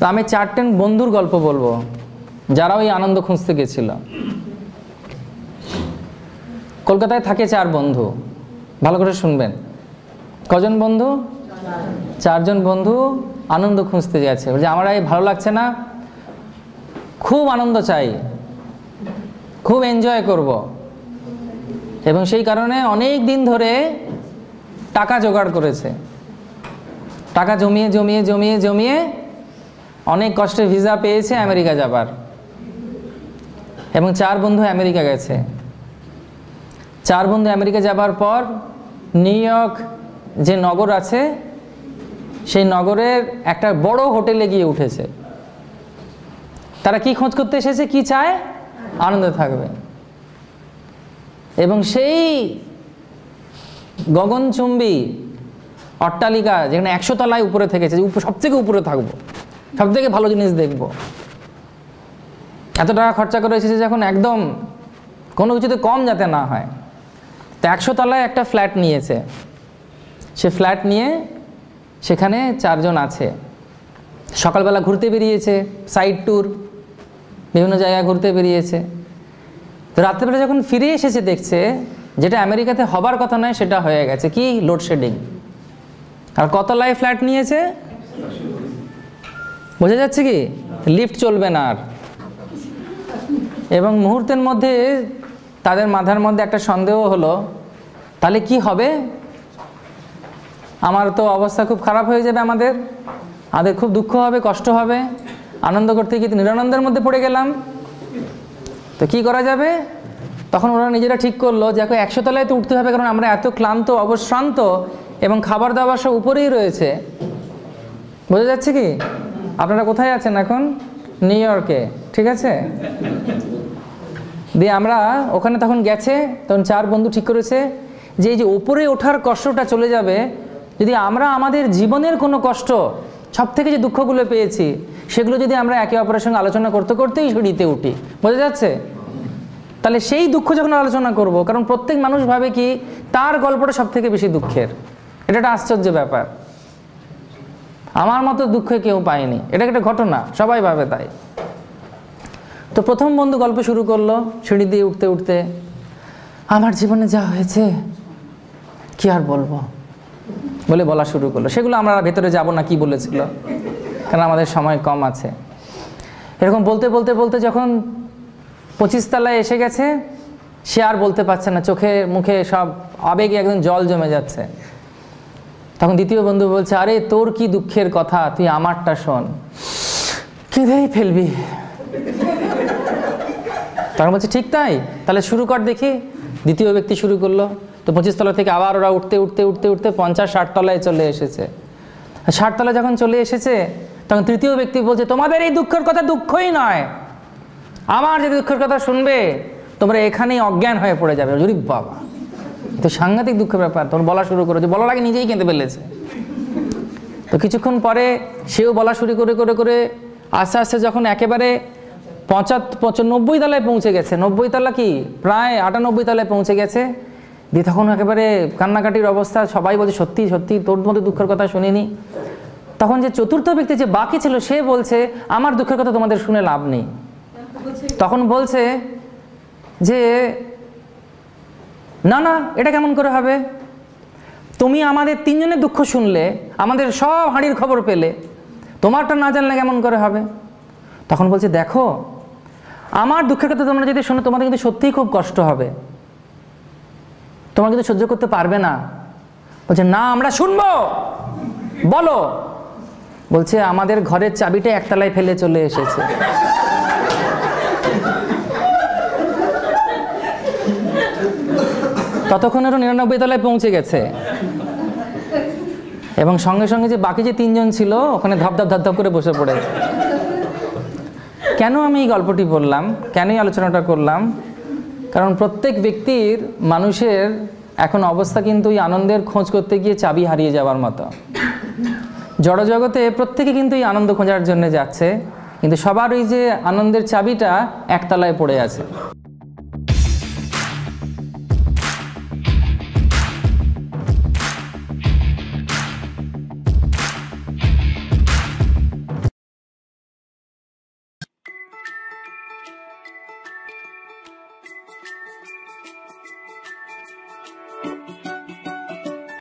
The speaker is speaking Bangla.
তো আমি চারটেন বন্ধুর গল্প বলবো যারা ওই আনন্দ খুঁজতে গেছিল কলকাতায় থাকে চার বন্ধু ভালো করে শুনবেন কজন বন্ধু চারজন বন্ধু আনন্দ খুঁজতে যাচ্ছে বলছে আমার এই ভালো লাগছে না খুব আনন্দ চাই খুব এনজয় করব এবং সেই কারণে অনেক দিন ধরে টাকা জোগাড় করেছে টাকা জমিয়ে জমিয়ে জমিয়ে জমিয়ে অনেক কষ্টে ভিসা পেয়েছে আমেরিকা যাবার এবং চার বন্ধু আমেরিকা গেছে চার বন্ধু আমেরিকা যাবার পর নিউ ইয়র্ক যে নগর আছে সেই নগরের একটা বড় হোটেলে গিয়ে উঠেছে তারা কি খোঁজ করতে এসেছে কি চায় আনন্দে থাকবে এবং সেই গগনচুম্বী অট্টালিকা যেখানে একশো তলায় উপরে থেকেছে সব থেকে উপরে থাকবো সব থেকে ভালো জিনিস দেখব এত টাকা খরচা করে এসেছে যখন একদম কোনো কিছুতে কম যাতে না হয় তো একশো তলায় একটা ফ্ল্যাট নিয়েছে সে ফ্ল্যাট নিয়ে সেখানে চারজন আছে সকালবেলা ঘুরতে বেরিয়েছে সাইড ট্যুর বিভিন্ন জায়গায় ঘুরতে বেরিয়েছে তো রাত্রেবেলা যখন ফিরে এসেছে দেখছে যেটা আমেরিকাতে হবার কথা নয় সেটা হয়ে গেছে কি লোডশেডিং আর কত লাই ফ্ল্যাট নিয়েছে বোঝা যাচ্ছে কি লিফট চলবে না আর এবং মুহূর্তের মধ্যে তাদের মাথার মধ্যে একটা সন্দেহ হলো তাহলে কি হবে আমার তো অবস্থা খুব খারাপ হয়ে যাবে আমাদের আমাদের খুব দুঃখ হবে কষ্ট হবে আনন্দ করতে গিয়ে নিরানন্দের মধ্যে পড়ে গেলাম তো কি করা যাবে তখন ওরা নিজেরা ঠিক করলো যে এখন একশো তলায় তো উঠতে হবে কারণ আমরা এত ক্লান্ত অবশ্রান্ত এবং খাবার দাবার সব উপরেই রয়েছে বোঝা যাচ্ছে কি আপনারা কোথায় আছেন এখন নিউ ইয়র্কে ঠিক আছে দিয়ে আমরা ওখানে তখন গেছে তখন চার বন্ধু ঠিক করেছে যে এই যে ওপরে ওঠার কষ্টটা চলে যাবে যদি আমরা আমাদের জীবনের কোনো কষ্ট সব থেকে যে দুঃখগুলো পেয়েছি সেগুলো যদি আমরা একে অপরের সঙ্গে আলোচনা করতে করতেই সিঁড়িতে উঠি বোঝা যাচ্ছে তাহলে সেই দুঃখ যখন আলোচনা করব কারণ প্রত্যেক মানুষ ভাবে কি তার গল্পটা সব থেকে বেশি দুঃখের এটা একটা আশ্চর্য ব্যাপার আমার মতো দুঃখে কেউ পায়নি এটা একটা ঘটনা সবাই ভাবে তাই তো প্রথম বন্ধু গল্প শুরু করলো সিঁড়ি দিয়ে উঠতে উঠতে আমার জীবনে যা হয়েছে কি আর বলবো বলে বলা শুরু করলো সেগুলো আমরা ভেতরে যাব না কি বলেছিল কারণ আমাদের সময় কম আছে এরকম বলতে বলতে বলতে যখন পঁচিশ তলায় এসে গেছে সে আর বলতে পারছে না চোখে মুখে সব আবেগে একদম জল জমে যাচ্ছে তখন দ্বিতীয় বন্ধু বলছে আরে তোর কি দুঃখের কথা তুই আমারটা শোন কেঁদেই ফেলবি তখন বলছে ঠিক তাই তাহলে শুরু কর দেখি দ্বিতীয় ব্যক্তি শুরু করলো তো পঁচিশতলা থেকে আবার ওরা উঠতে উঠতে উঠতে উঠতে পঞ্চাশ ষাটতলায় চলে এসেছে ষাটতলা যখন চলে এসেছে তখন তৃতীয় ব্যক্তি বলছে তোমাদের এই দুঃখের কথা দুঃখই নয় আমার যদি দুঃখের কথা শুনবে তোমরা এখানেই অজ্ঞান হয়ে পড়ে যাবে বাবা তো সাংঘাতিক দুঃখের ব্যাপার তখন বলা শুরু করেছে বলার আগে নিজেই কেঁদে ফেলেছে তো কিছুক্ষণ পরে সেও বলা শুরু করে করে করে আস্তে আস্তে যখন একেবারে পঁচাত্তর নব্বই তলায় পৌঁছে গেছে নব্বই তলা কি প্রায় আটানব্বই তলায় পৌঁছে গেছে দিয়ে তখন একেবারে কান্নাকাটির অবস্থা সবাই বলছে সত্যি সত্যি তোর মতো দুঃখের কথা শুনিনি তখন যে চতুর্থ ব্যক্তি যে বাকি ছিল সে বলছে আমার দুঃখের কথা তোমাদের শুনে লাভ নেই তখন বলছে যে না না এটা কেমন করে হবে তুমি আমাদের তিনজনের দুঃখ শুনলে আমাদের সব হাঁড়ির খবর পেলে তোমারটা না জানলে কেমন করে হবে তখন বলছে দেখো আমার দুঃখের কথা তোমরা যদি শোনো তোমাদের কিন্তু সত্যিই খুব কষ্ট হবে তোমরা কিন্তু সহ্য করতে পারবে না বলছে না আমরা শুনবো বলো বলছে আমাদের ঘরের চাবিটা একতলায় ফেলে চলে এসেছে ততক্ষণ ওরা নিরানব্বই তলায় পৌঁছে গেছে এবং সঙ্গে সঙ্গে যে বাকি যে তিনজন ছিল ওখানে ধপ ধপ ধপ করে বসে পড়েছে কেন আমি এই গল্পটি বললাম কেনই আলোচনাটা করলাম কারণ প্রত্যেক ব্যক্তির মানুষের এখন অবস্থা কিন্তু এই আনন্দের খোঁজ করতে গিয়ে চাবি হারিয়ে যাওয়ার মতো জড়জগতে প্রত্যেকে কিন্তু এই আনন্দ খোঁজার জন্য যাচ্ছে কিন্তু সবার ওই যে আনন্দের চাবিটা একতলায় পড়ে আছে